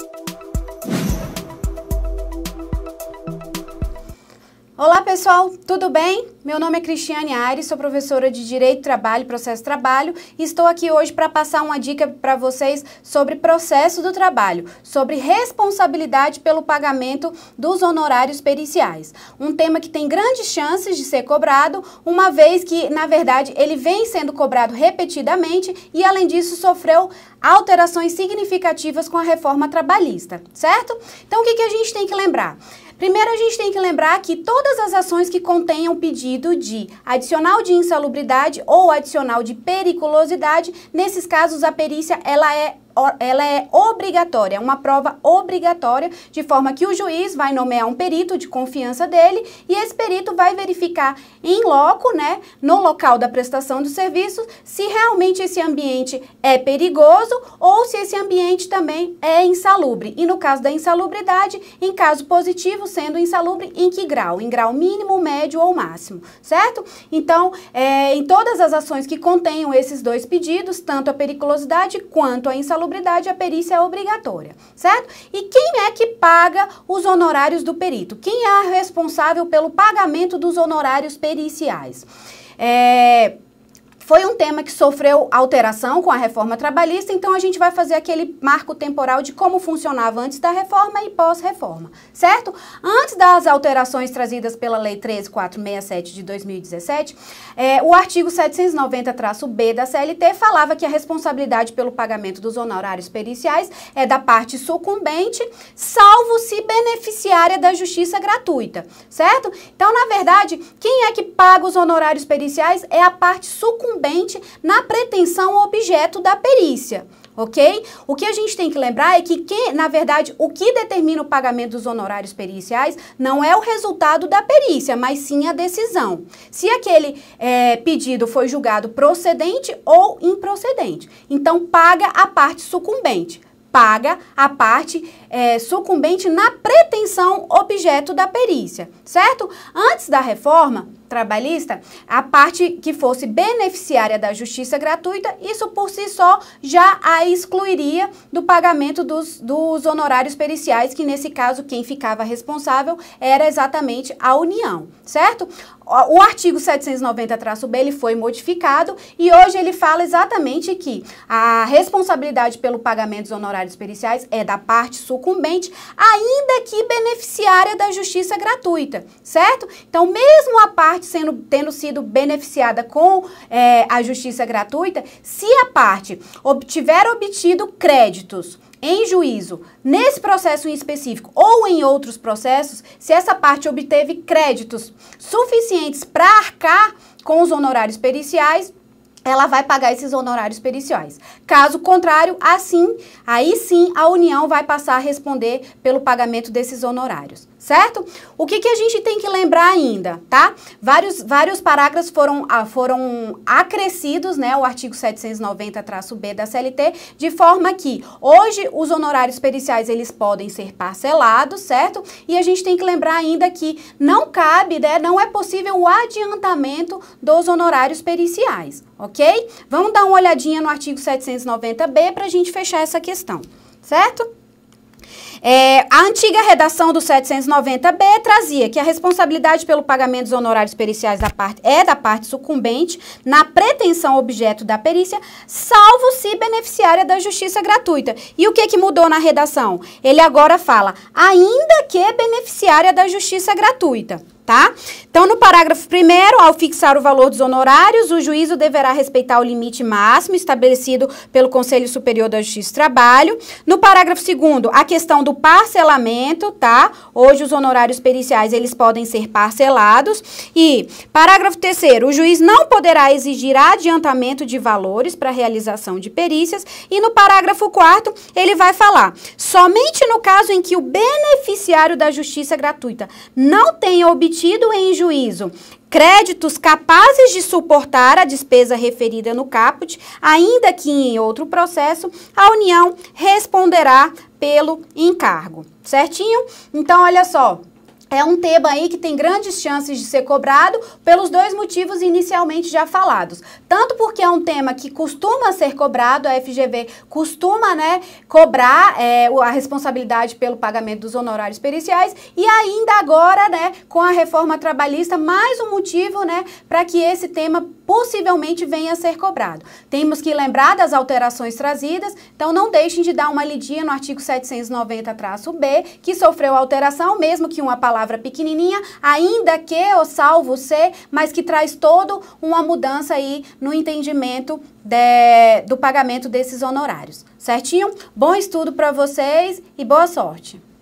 Thank you Olá pessoal, tudo bem? Meu nome é Cristiane Aires, sou professora de Direito, Trabalho e Processo do Trabalho e estou aqui hoje para passar uma dica para vocês sobre processo do trabalho, sobre responsabilidade pelo pagamento dos honorários periciais. Um tema que tem grandes chances de ser cobrado, uma vez que, na verdade, ele vem sendo cobrado repetidamente e, além disso, sofreu alterações significativas com a reforma trabalhista, certo? Então, o que, que a gente tem que lembrar? Primeiro, a gente tem que lembrar que todas as ações que contenham pedido de adicional de insalubridade ou adicional de periculosidade, nesses casos a perícia ela é ela é obrigatória, é uma prova obrigatória, de forma que o juiz vai nomear um perito de confiança dele e esse perito vai verificar em loco, né, no local da prestação do serviço, se realmente esse ambiente é perigoso ou se esse ambiente também é insalubre. E no caso da insalubridade, em caso positivo, sendo insalubre, em que grau? Em grau mínimo, médio ou máximo, certo? Então, é, em todas as ações que contenham esses dois pedidos, tanto a periculosidade quanto a insalubridade, a perícia é obrigatória, certo? E quem é que paga os honorários do perito? Quem é responsável pelo pagamento dos honorários periciais? É, foi um tema que sofreu alteração com a reforma trabalhista, então a gente vai fazer aquele marco temporal de como funcionava antes da reforma e pós-reforma, certo? Antes das alterações trazidas pela Lei 13467 de 2017, é, o artigo 790-B da CLT falava que a responsabilidade pelo pagamento dos honorários periciais é da parte sucumbente, salvo se beneficiária da justiça gratuita, certo? Então, na verdade, quem é que paga os honorários periciais é a parte sucumbente incumbente na pretensão objeto da perícia ok? O que a gente tem que lembrar é que, que, na verdade, o que determina o pagamento dos honorários periciais não é o resultado da perícia, mas sim a decisão. Se aquele é, pedido foi julgado procedente ou improcedente. Então, paga a parte sucumbente paga a parte é, sucumbente na pretensão objeto da perícia, certo? Antes da reforma trabalhista, a parte que fosse beneficiária da justiça gratuita, isso por si só já a excluiria do pagamento dos, dos honorários periciais, que nesse caso quem ficava responsável era exatamente a União, certo? o artigo 790-B ele foi modificado e hoje ele fala exatamente que a responsabilidade pelo pagamento dos honorários periciais é da parte sucumbente, ainda que beneficiária da justiça gratuita, certo? Então, mesmo a parte sendo, tendo sido beneficiada com é, a justiça gratuita, se a parte obtiver obtido créditos em juízo, nesse processo em específico ou em outros processos, se essa parte obteve créditos suficientes para arcar com os honorários periciais, ela vai pagar esses honorários periciais. Caso contrário, assim, aí sim a União vai passar a responder pelo pagamento desses honorários certo? O que, que a gente tem que lembrar ainda, tá? Vários, vários parágrafos foram, ah, foram acrescidos, né, o artigo 790-B da CLT, de forma que hoje os honorários periciais eles podem ser parcelados, certo? E a gente tem que lembrar ainda que não cabe, né, não é possível o adiantamento dos honorários periciais, ok? Vamos dar uma olhadinha no artigo 790-B para a gente fechar essa questão, certo? É, a antiga redação do 790B trazia que a responsabilidade pelo pagamento dos honorários periciais da parte, é da parte sucumbente na pretensão objeto da perícia, salvo se beneficiária da justiça gratuita. E o que, que mudou na redação? Ele agora fala, ainda que beneficiária da justiça gratuita tá? Então, no parágrafo 1 ao fixar o valor dos honorários, o juízo deverá respeitar o limite máximo estabelecido pelo Conselho Superior da Justiça do Trabalho. No parágrafo 2 a questão do parcelamento, tá? Hoje os honorários periciais, eles podem ser parcelados. E parágrafo 3 o juiz não poderá exigir adiantamento de valores para realização de perícias. E no parágrafo 4 ele vai falar: somente no caso em que o beneficiário da justiça gratuita não tenha obtido em juízo créditos capazes de suportar a despesa referida no caput, ainda que em outro processo, a União responderá pelo encargo, certinho? Então, olha só, é um tema aí que tem grandes chances de ser cobrado pelos dois motivos inicialmente já falados. Tanto porque é um tema que costuma ser cobrado, a FGV costuma né, cobrar é, a responsabilidade pelo pagamento dos honorários periciais e ainda agora né, com a reforma trabalhista, mais um motivo né, para que esse tema possivelmente venha a ser cobrado. Temos que lembrar das alterações trazidas, então não deixem de dar uma lidinha no artigo 790-B, que sofreu alteração, mesmo que uma palavra palavra pequenininha, ainda que o salvo ser, mas que traz todo uma mudança aí no entendimento de, do pagamento desses honorários. Certinho? Bom estudo para vocês e boa sorte!